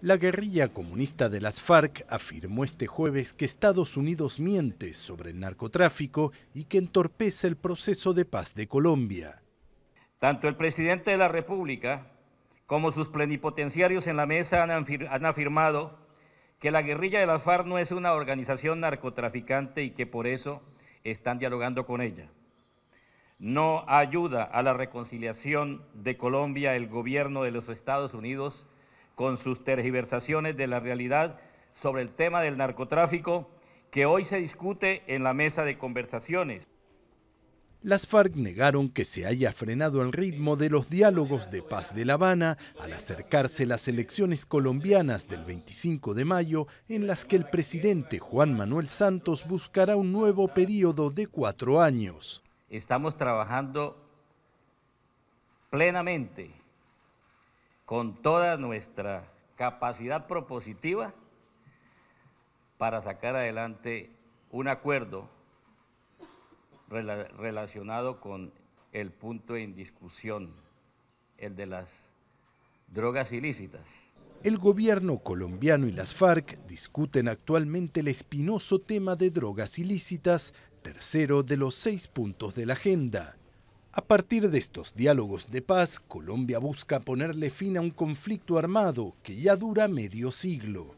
La guerrilla comunista de las FARC afirmó este jueves que Estados Unidos miente sobre el narcotráfico y que entorpece el proceso de paz de Colombia. Tanto el presidente de la República como sus plenipotenciarios en la mesa han, afirmado que la guerrilla de las FARC no es una organización narcotraficante y que por eso están dialogando con ella. No ayuda a la reconciliación de Colombia el gobierno de los Estados Unidos con sus tergiversaciones de la realidad sobre el tema del narcotráfico que hoy se discute en la mesa de conversaciones. Las FARC negaron que se haya frenado el ritmo de los diálogos de paz de La Habana al acercarse las elecciones colombianas del 25 de mayo, en las que el presidente Juan Manuel Santos buscará un nuevo periodo de cuatro años. Estamos trabajando plenamente con toda nuestra capacidad propositiva para sacar adelante un acuerdo relacionado con el punto en discusión, el de las drogas ilícitas. El gobierno colombiano y las FARC discuten actualmente el espinoso tema de drogas ilícitas, tercero de los seis puntos de la agenda. A partir de estos diálogos de paz, Colombia busca ponerle fin a un conflicto armado que ya dura medio siglo.